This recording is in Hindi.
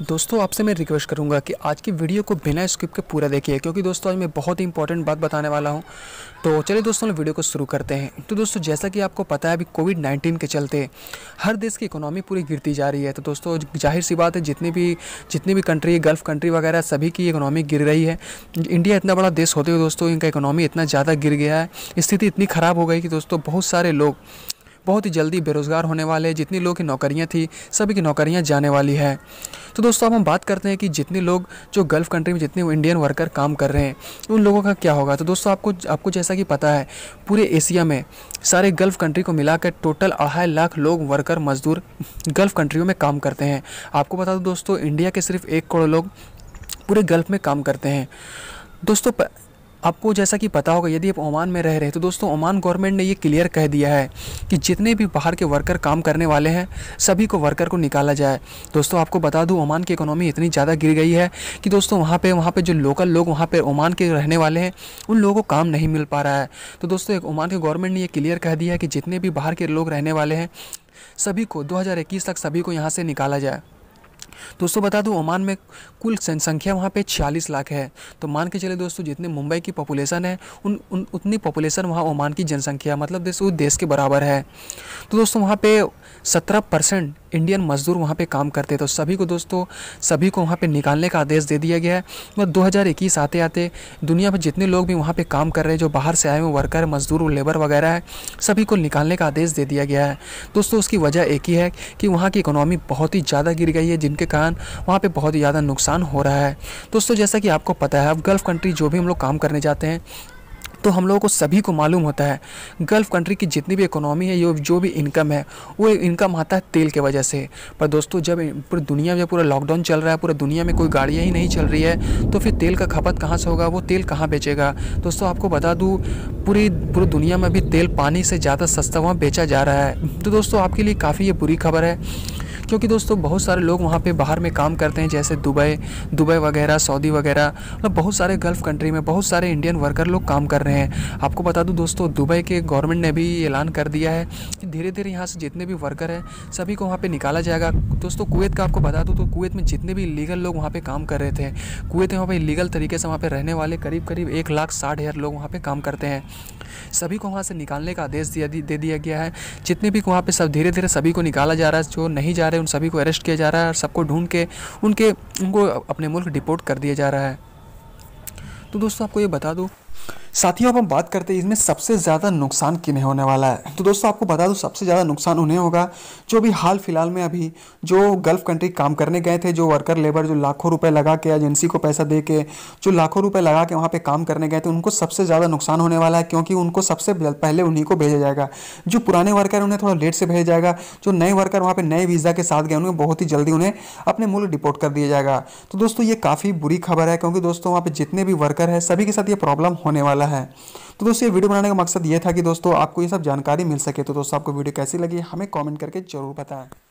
दोस्तों आपसे मैं रिक्वेस्ट करूंगा कि आज की वीडियो को बिना स्क्रिप के पूरा देखिए क्योंकि दोस्तों आज मैं बहुत ही इंपॉर्टेंट बात बताने वाला हूं तो चलिए दोस्तों वीडियो को शुरू करते हैं तो दोस्तों जैसा कि आपको पता है अभी कोविड नाइन्टीन के चलते हर देश की इकोनॉमी पूरी गिरती जा रही है तो दोस्तों जाहिर सी बात है जितनी भी जितनी भी कंट्री गल्फ कंट्री वगैरह सभी की इकोनॉमी गिर रही है इंडिया इतना बड़ा देश होते हुए दोस्तों इनका इकोनॉमी इतना ज़्यादा गिर गया है स्थिति इतनी ख़राब हो गई कि दोस्तों बहुत सारे लोग बहुत ही जल्दी बेरोज़गार होने वाले हैं जितनी लोगों की नौकरियाँ थी सभी की नौकरियाँ जाने वाली है तो दोस्तों अब हम बात करते हैं कि जितने लोग जो गल्फ़ कंट्री में जितने इंडियन वर्कर काम कर रहे हैं उन लोगों का क्या होगा तो दोस्तों आपको आपको जैसा कि पता है पूरे एशिया में सारे गल्फ़ कंट्री को मिलाकर टोटल अढ़ाई लाख लोग वर्कर मजदूर गल्फ़ कंट्रियों में काम करते हैं आपको बता दो दोस्तों इंडिया के सिर्फ एक करोड़ लोग पूरे गल्फ़ में काम करते हैं दोस्तों आपको जैसा कि पता होगा यदि आप ओमान में रह रहे हैं तो दोस्तों ओमान गवर्नमेंट ने ये क्लियर कह दिया है कि जितने भी बाहर के वर्कर काम करने वाले हैं सभी को वर्कर को निकाला जाए दोस्तों आपको बता दूं ओमान की इकोनॉमी इतनी ज़्यादा गिर गई है कि दोस्तों वहाँ पे वहाँ पे जो लोकल लोग वहाँ पर ओमान के रहने वाले हैं उन लोगों को काम नहीं मिल पा रहा है तो दोस्तों एक ओमान के गवर्नमेंट ने ये क्लियर कह दिया है कि जितने भी बाहर के लोग रहने वाले हैं सभी को दो तक सभी को यहाँ से निकाला जाए दोस्तों बता दूँ ओमान में कुल जनसंख्या वहाँ पे छियालीस लाख है तो मान के चले दोस्तों जितने मुंबई की पॉपुलेशन है उन, उन उतनी पॉपुलेशन वहाँ ओमान की जनसंख्या मतलब देश उस देश के बराबर है तो दोस्तों वहाँ पे सत्रह परसेंट इंडियन मजदूर वहाँ पर काम करते तो सभी को दोस्तों सभी को वहाँ पर निकालने का आदेश दे दिया गया है और दो आते आते दुनिया में जितने लोग भी वहाँ पर काम कर रहे हैं जो बाहर से आए हुए वर्कर मजदूर लेबर वगैरह है सभी को निकालने का आदेश दे दिया गया है दोस्तों उसकी वजह एक ही है कि वहाँ की इकोनॉमी बहुत ही ज़्यादा गिर गई है जिनके कारण वहाँ पर बहुत ही ज़्यादा नुकसान हो रहा है दोस्तों जैसा कि आपको पता है अब गल्फ़ कंट्री जो भी हम लोग काम करने जाते हैं तो हम लोगों को सभी को मालूम होता है गल्फ़ कंट्री की जितनी भी इकोनॉमी है ये जो भी इनकम है वो इनकम आता है तेल के वजह से पर दोस्तों जब पूरी दुनिया में पूरा लॉकडाउन चल रहा है पूरा दुनिया में कोई गाड़ियाँ ही नहीं चल रही है तो फिर तेल का खपत कहाँ से होगा वो तेल कहाँ बेचेगा दोस्तों आपको बता दूँ पूरी पूरी दुनिया में भी तेल पानी से ज़्यादा सस्ता वहाँ बेचा जा रहा है तो दोस्तों आपके लिए काफ़ी ये बुरी खबर है क्योंकि दोस्तों बहुत सारे लोग वहाँ पर बाहर में काम करते हैं जैसे दुबई दुबई वगैरह सऊदी वगैरह मतलब बहुत सारे गल्फ़ कंट्री में बहुत सारे इंडियन वर्कर लोग काम कर रहे हैं आपको बता दूँ दोस्तों दुबई के गवर्नमेंट ने भी ऐलान कर दिया है कि धीरे धीरे यहाँ से जितने भी वर्कर हैं सभी को वहाँ पर निकाला जाएगा दोस्तों कुवैत का आपको बता दूँ तो कुवैत में जितने भी लीगल लोग वहाँ पर काम कर रहे थे कुवैत में वहाँ पर लीगल तरीके से वहाँ पर रहने वाले करीब करीब एक लाख साठ हज़ार लोग वहाँ पर काम करते हैं सभी को वहाँ से निकालने का आदेश दिया दे दिया गया है जितने भी वहाँ पर सब धीरे धीरे सभी को निकाला जा रहा है जो नहीं जा रहे उन सभी को अरेस्ट किया जा रहा है और सबको ढूंढ के उनके उनको अपने मुल्क डिपोर्ट कर दिया जा रहा है तो दोस्तों आपको ये बता दूँ साथियों अब हम बात करते हैं इसमें सबसे ज़्यादा नुकसान किन्हें होने वाला है तो दोस्तों आपको बता दूँ सबसे ज़्यादा नुकसान उन्हें होगा जो भी हाल फिलहाल में अभी जो गल्फ कंट्री काम करने गए थे जो वर्कर लेबर जो लाखों रुपये लगा के एजेंसी को पैसा दे के जो लाखों रुपये लगा के वहाँ पर काम करने गए थे उनको सबसे ज़्यादा नुकसान होने वाला है क्योंकि उनको सबसे पहले उन्हीं को भेजा जाएगा जो पुराने वर्कर उन्हें थोड़ा लेट से भेजा जाएगा जो नए वर्कर वहाँ पर नए वीज़ा के साथ गए उन्हें बहुत ही जल्दी उन्हें अपने मूल्य डिपोर्ट कर दिया जाएगा तो दोस्तों ये काफ़ी बुरी खबर है क्योंकि दोस्तों वहाँ पर जितने भी वर्कर है सभी के साथ ये प्रॉब्लम होने वाला है वाला है तो दोस्तों ये वीडियो बनाने का मकसद ये था कि दोस्तों आपको ये सब जानकारी मिल सके तो दोस्तों आपको वीडियो कैसी लगी हमें कॉमेंट करके जरूर बताएं